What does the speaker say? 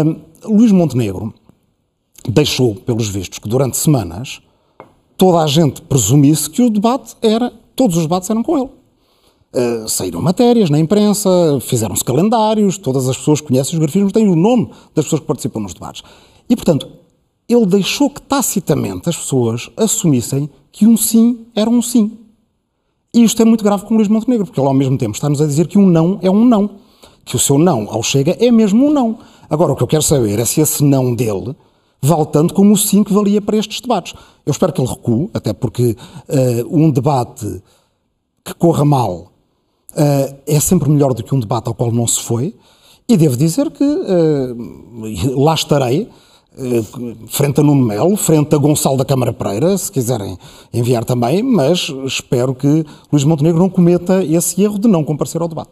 Um, Luís Montenegro deixou, pelos vistos, que durante semanas toda a gente presumisse que o debate era, todos os debates eram com ele. Uh, saíram matérias na imprensa, fizeram-se calendários, todas as pessoas conhecem os grafismos, têm o nome das pessoas que participam nos debates. E, portanto, ele deixou que tacitamente as pessoas assumissem que um sim era um sim. E isto é muito grave com o Luís Montenegro, porque ele ao mesmo tempo está-nos a dizer que um não é um não, que o seu não ao Chega é mesmo um não. Agora, o que eu quero saber é se esse não dele vale tanto como o sim que valia para estes debates. Eu espero que ele recue, até porque uh, um debate que corra mal uh, é sempre melhor do que um debate ao qual não se foi. E devo dizer que uh, lá estarei frente a Nuno Melo, frente a Gonçalo da Câmara Pereira, se quiserem enviar também, mas espero que Luís Montenegro não cometa esse erro de não comparecer ao debate.